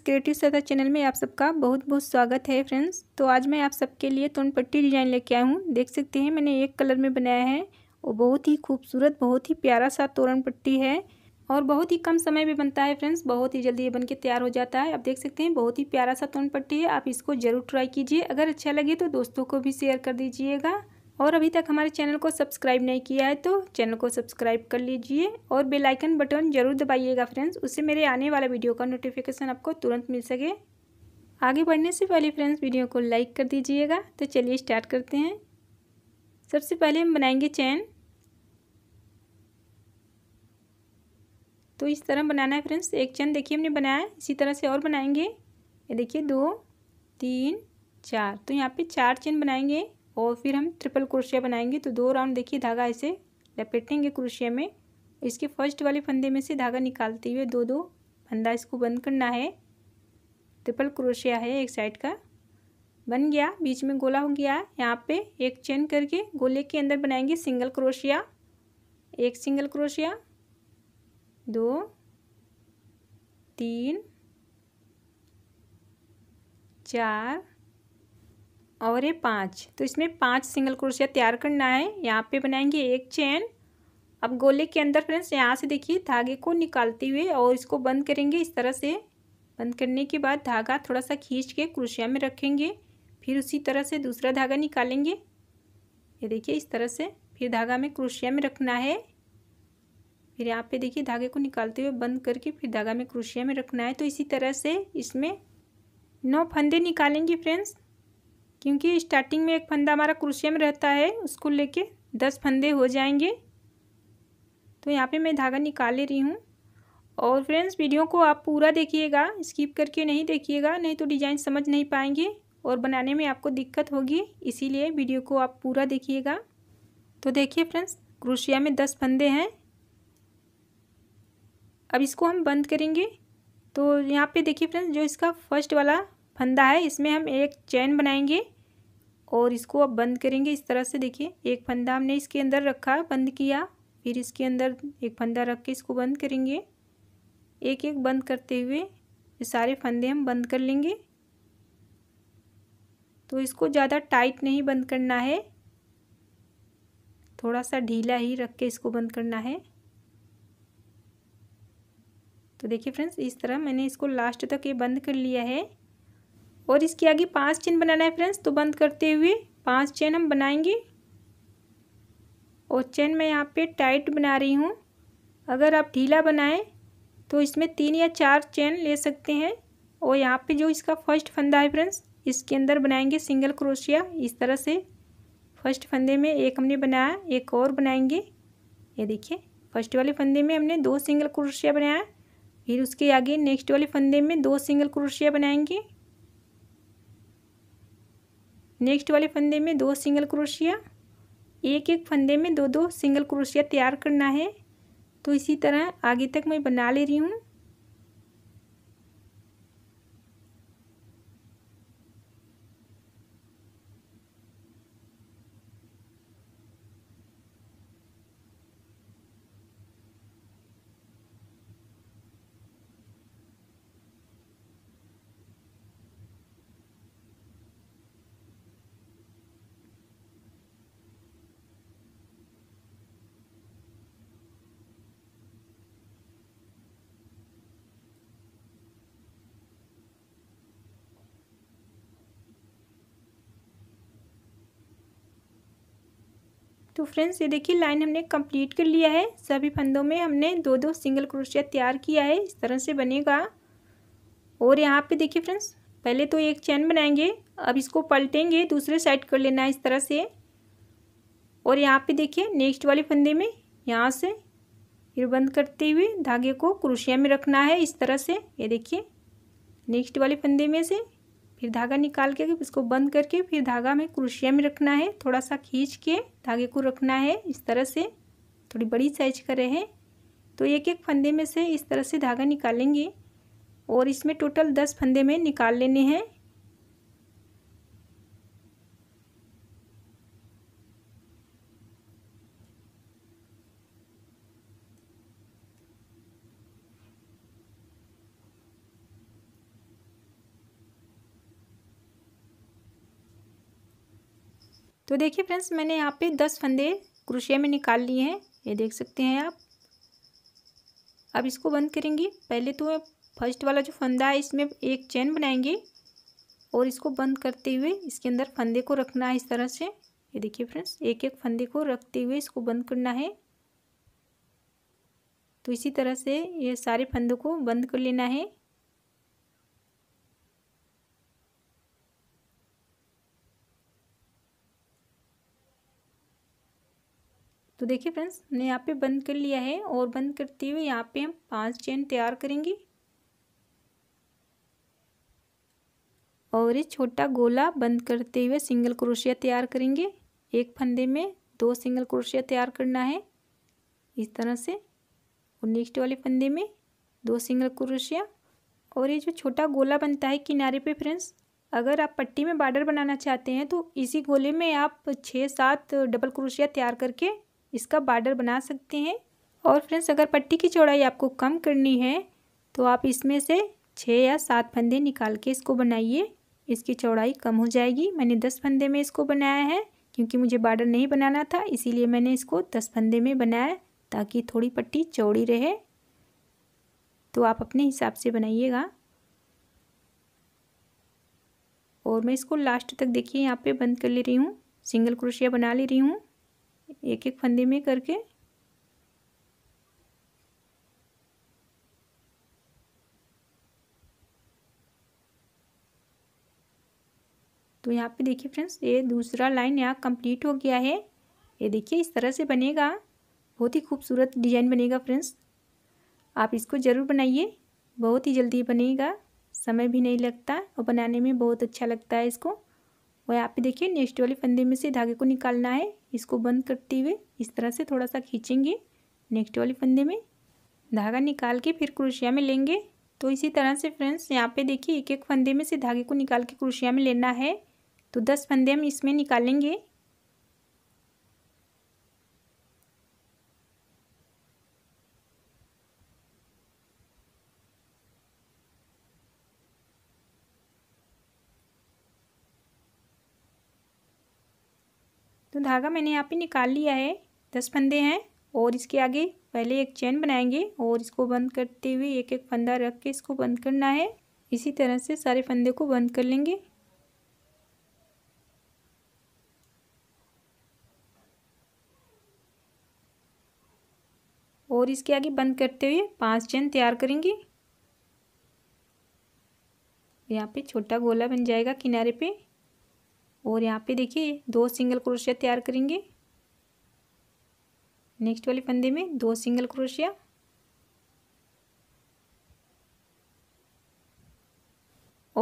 friends creative सदा channel में आप सबका बहुत बहुत स्वागत है फ्रेंड्स तो आज मैं आप सबके लिए तुन पट्टी डिजाइन लेके आई हूँ देख सकते हैं मैंने एक कलर में बनाया है वो बहुत ही खूबसूरत बहुत ही प्यारा सा तोरण पट्टी है और बहुत ही कम समय में बनता है फ्रेंड्स बहुत ही जल्दी ये बन के तैयार हो जाता है आप देख सकते हैं बहुत ही प्यारा सा तोरण पट्टी है आप इसको ज़रूर ट्राई कीजिए अगर अच्छा लगे तो दोस्तों को भी शेयर कर दीजिएगा और अभी तक हमारे चैनल को सब्सक्राइब नहीं किया है तो चैनल को सब्सक्राइब कर लीजिए और बेल आइकन बटन ज़रूर दबाइएगा फ्रेंड्स उससे मेरे आने वाला वीडियो का नोटिफिकेशन आपको तुरंत मिल सके आगे बढ़ने से पहले फ्रेंड्स वीडियो को लाइक कर दीजिएगा तो चलिए स्टार्ट करते हैं सबसे पहले हम बनाएंगे चैन तो इस तरह बनाना है फ्रेंड्स एक चैन देखिए हमने बनाया है इसी तरह से और बनाएंगे ये देखिए दो तीन चार तो यहाँ पे चार चैन बनाएंगे और फिर हम ट्रिपल क्रोशिया बनाएंगे तो दो राउंड देखिए धागा ऐसे लपेटेंगे क्रोशिया में इसके फर्स्ट वाले फंदे में से धागा निकालते हुए दो दो फंदा इसको बंद करना है ट्रिपल क्रोशिया है एक साइड का बन गया बीच में गोला हो गया यहाँ पे एक चेन करके गोले के अंदर बनाएंगे सिंगल क्रोशिया एक सिंगल क्रोशिया दो तीन चार और ये पाँच तो इसमें पाँच सिंगल क्रोशिया तैयार करना है यहाँ पे बनाएंगे एक चैन अब गोले के अंदर फ्रेंड्स यहाँ से देखिए धागे को निकालते हुए और इसको बंद करेंगे इस तरह से बंद करने के बाद धागा थोड़ा सा खींच के क्रोशिया में रखेंगे फिर उसी तरह से दूसरा धागा निकालेंगे ये देखिए इस तरह से फिर धागा में क्रोशिया में रखना है फिर यहाँ पे देखिए धागे को निकालते हुए बंद करके फिर धागा में क्रोशिया में रखना है तो इसी तरह से इसमें नौ फंदे निकालेंगे फ्रेंड्स क्योंकि स्टार्टिंग में एक फंदा हमारा क्रोशिया में रहता है उसको लेके दस फंदे हो जाएंगे तो यहाँ पे मैं धागा निकाल ले रही हूँ और फ्रेंड्स वीडियो को आप पूरा देखिएगा स्किप करके नहीं देखिएगा नहीं तो डिज़ाइन समझ नहीं पाएंगे और बनाने में आपको दिक्कत होगी इसीलिए वीडियो को आप पूरा देखिएगा तो देखिए फ्रेंड्स क्रोशिया में दस फंदे हैं अब इसको हम बंद करेंगे तो यहाँ पे देखिए फ्रेंड्स जो इसका फर्स्ट वाला फंदा है इसमें हम एक चैन बनाएंगे और इसको अब बंद करेंगे इस तरह से देखिए एक फंदा हमने इसके अंदर रखा बंद किया फिर इसके अंदर एक फंदा रख के इसको बंद करेंगे एक एक बंद करते हुए ये सारे फंदे हम बंद कर लेंगे तो इसको ज़्यादा टाइट नहीं बंद करना है थोड़ा सा ढीला ही रख के इसको बंद करना है तो देखिए फ्रेंड्स इस तरह मैंने इसको लास्ट तक ये बंद कर लिया है और इसके आगे पांच चेन बनाना है फ्रेंड्स तो बंद करते हुए पांच चेन हम बनाएंगे और चेन मैं यहाँ पे टाइट बना रही हूँ अगर आप ढीला बनाएं तो इसमें तीन या चार चेन ले सकते हैं और यहाँ पे जो इसका फर्स्ट फंदा है फ्रेंड्स इसके अंदर बनाएंगे सिंगल क्रोशिया इस तरह से फर्स्ट फंदे में एक हमने बनाया एक और बनाएंगे ये देखिए फर्स्ट वाले फंदे में हमने दो सिंगल क्रोशिया बनाया फिर उसके आगे नेक्स्ट वाले फंदे में दो सिंगल क्रोशिया बनाएंगे नेक्स्ट वाले फंदे में दो सिंगल क्रोशिया एक एक फंदे में दो दो सिंगल क्रोशिया तैयार करना है तो इसी तरह आगे तक मैं बना ले रही हूँ तो फ्रेंड्स ये देखिए लाइन हमने कंप्लीट कर लिया है सभी फंदों में हमने दो दो सिंगल क्रोशिया तैयार किया है इस तरह से बनेगा और यहाँ पे देखिए फ्रेंड्स पहले तो एक चैन बनाएंगे अब इसको पलटेंगे दूसरे साइड कर लेना है इस तरह से और यहाँ पे देखिए नेक्स्ट वाले फंदे में यहाँ से फिर बंद करते हुए धागे को क्रोशिया में रखना है इस तरह से ये देखिए नेक्स्ट वाले फंदे में से फिर धागा निकाल के इसको बंद करके फिर धागा में क्रोशिया में रखना है थोड़ा सा खींच के धागे को रखना है इस तरह से थोड़ी बड़ी साइज का रहे तो एक एक फंदे में से इस तरह से धागा निकालेंगे और इसमें टोटल दस फंदे में निकाल लेने हैं तो देखिए फ्रेंड्स मैंने यहाँ पे दस फंदे क्रोशिया में निकाल लिए हैं ये देख सकते हैं आप अब इसको बंद करेंगे पहले तो फर्स्ट वाला जो फंदा है इसमें एक चैन बनाएंगे और इसको बंद करते हुए इसके अंदर फंदे को रखना है इस तरह से ये देखिए फ्रेंड्स एक एक फंदे को रखते हुए इसको बंद करना है तो इसी तरह से ये सारे फंदों को बंद कर लेना है देखिए फ्रेंड्स हमने यहाँ पे बंद कर लिया है और बंद करते हुए यहाँ पे हम पांच चेन तैयार करेंगे और ये छोटा गोला बंद करते हुए सिंगल क्रोशिया तैयार करेंगे एक फंदे में दो सिंगल क्रोशिया तैयार करना है इस तरह से और नेक्स्ट वाले फंदे में दो सिंगल क्रोशिया और ये जो छोटा गोला बनता है किनारे पे फ्रेंड्स अगर आप पट्टी में बॉर्डर बनाना चाहते हैं तो इसी गोले में आप छः सात डबल क्रोशिया तैयार करके इसका बार्डर बना सकते हैं और फ्रेंड्स अगर पट्टी की चौड़ाई आपको कम करनी है तो आप इसमें से छः या सात फंदे निकाल के इसको बनाइए इसकी चौड़ाई कम हो जाएगी मैंने दस फंदे में इसको बनाया है क्योंकि मुझे बार्डर नहीं बनाना था इसीलिए मैंने इसको दस फंदे में बनाया ताकि थोड़ी पट्टी चौड़ी रहे तो आप अपने हिसाब से बनाइएगा और मैं इसको लास्ट तक देखिए यहाँ पे बंद कर ले रही हूँ सिंगल क्रोशिया बना ले रही हूँ एक एक फंदे में करके तो यहाँ पे देखिए फ्रेंड्स ये दूसरा लाइन यहाँ कंप्लीट हो गया है ये देखिए इस तरह से बनेगा बहुत ही खूबसूरत डिजाइन बनेगा फ्रेंड्स आप इसको ज़रूर बनाइए बहुत ही जल्दी बनेगा समय भी नहीं लगता और बनाने में बहुत अच्छा लगता है इसको और यहाँ पे देखिए नेक्स्ट वाले फंदे में से धागे को निकालना है इसको बंद करते हुए इस तरह से थोड़ा सा खींचेंगे नेक्स्ट वाले फंदे में धागा निकाल के फिर क्रोशिया में लेंगे तो इसी तरह से फ्रेंड्स यहाँ पे देखिए एक एक फंदे में से धागे को निकाल के क्रोशिया में लेना है तो दस फंदे हम इसमें निकालेंगे तो धागा मैंने यहाँ पे निकाल लिया है दस फंदे हैं और इसके आगे पहले एक चैन बनाएंगे और इसको बंद करते हुए एक एक फंदा रख के इसको बंद करना है इसी तरह से सारे फंदे को बंद कर लेंगे और इसके आगे बंद करते हुए पांच चैन तैयार करेंगे यहाँ पे छोटा गोला बन जाएगा किनारे पे और यहाँ पे देखिए दो सिंगल क्रोशिया तैयार करेंगे नेक्स्ट वाले फंदे में दो सिंगल क्रोशिया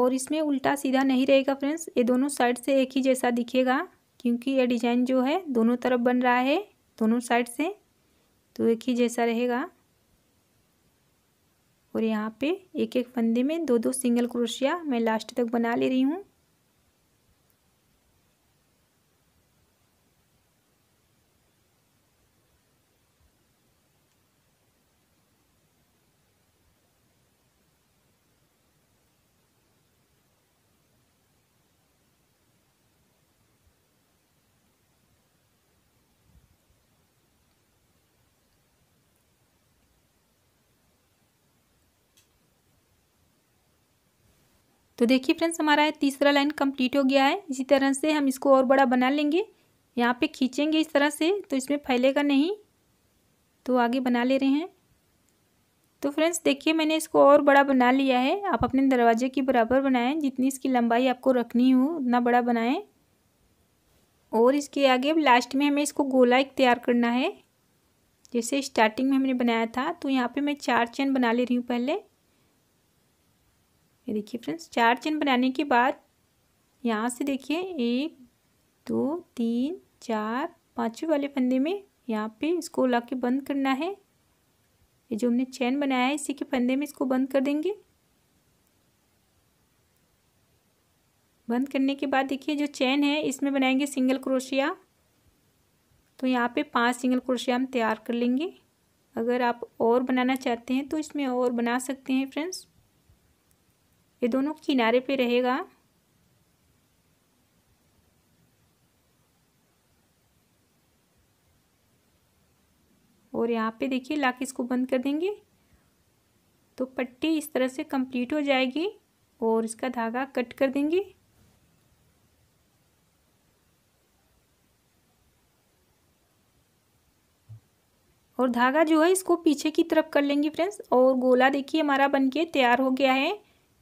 और इसमें उल्टा सीधा नहीं रहेगा फ्रेंड्स ये दोनों साइड से एक ही जैसा दिखेगा क्योंकि ये डिजाइन जो है दोनों तरफ बन रहा है दोनों साइड से तो एक ही जैसा रहेगा और यहाँ पे एक एक फंदे में दो दो सिंगल क्रोशिया मैं लास्ट तक बना ले रही हूँ तो देखिए फ्रेंड्स हमारा तीसरा लाइन कंप्लीट हो गया है इसी तरह से हम इसको और बड़ा बना लेंगे यहाँ पे खींचेंगे इस तरह से तो इसमें फैलेगा नहीं तो आगे बना ले रहे हैं तो फ्रेंड्स देखिए मैंने इसको और बड़ा बना लिया है आप अपने दरवाजे के बराबर बनाएं जितनी इसकी लंबाई आपको रखनी हो उतना बड़ा बनाएं और इसके आगे अब लास्ट में हमें इसको गोला एक तैयार करना है जैसे स्टार्टिंग में हमने बनाया था तो यहाँ पे मैं चार चैन बना ले रही हूँ पहले ये देखिए फ्रेंड्स चार चेन बनाने के बाद यहाँ से देखिए एक दो तीन चार पाँचवें वाले फंदे में यहाँ पे इसको ला के बंद करना है ये जो हमने चैन बनाया है इसी के फंदे में इसको बंद कर देंगे बंद करने के बाद देखिए जो चैन है इसमें बनाएंगे सिंगल क्रोशिया तो यहाँ पे पांच सिंगल क्रोशिया हम तैयार कर लेंगे अगर आप और बनाना चाहते हैं तो इसमें और बना सकते हैं फ्रेंड्स ये दोनों किनारे पे रहेगा और यहाँ पे देखिए लाके इसको बंद कर देंगे तो पट्टी इस तरह से कंप्लीट हो जाएगी और इसका धागा कट कर देंगे और धागा जो है इसको पीछे की तरफ कर लेंगे फ्रेंड्स और गोला देखिए हमारा बनके तैयार हो गया है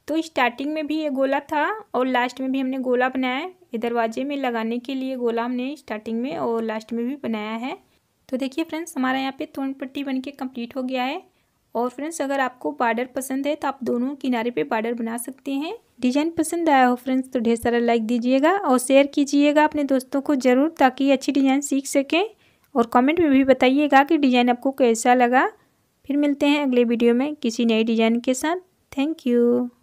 तो स्टार्टिंग में भी ये गोला था और लास्ट में भी हमने गोला बनाया ये दरवाजे में लगाने के लिए गोला हमने स्टार्टिंग में और लास्ट में भी बनाया है तो देखिए फ्रेंड्स हमारा यहाँ पे तोड़ पट्टी बन के कम्प्लीट हो गया है और फ्रेंड्स अगर आपको बार्डर पसंद है तो आप दोनों किनारे पे बार्डर बना सकते हैं डिजाइन पसंद आया हो फ्रेंड्स तो ढेर सारा लाइक दीजिएगा और शेयर कीजिएगा अपने दोस्तों को ज़रूर ताकि अच्छी डिज़ाइन सीख सकें और कमेंट में भी बताइएगा कि डिज़ाइन आपको कैसा लगा फिर मिलते हैं अगले वीडियो में किसी नए डिज़ाइन के साथ थैंक यू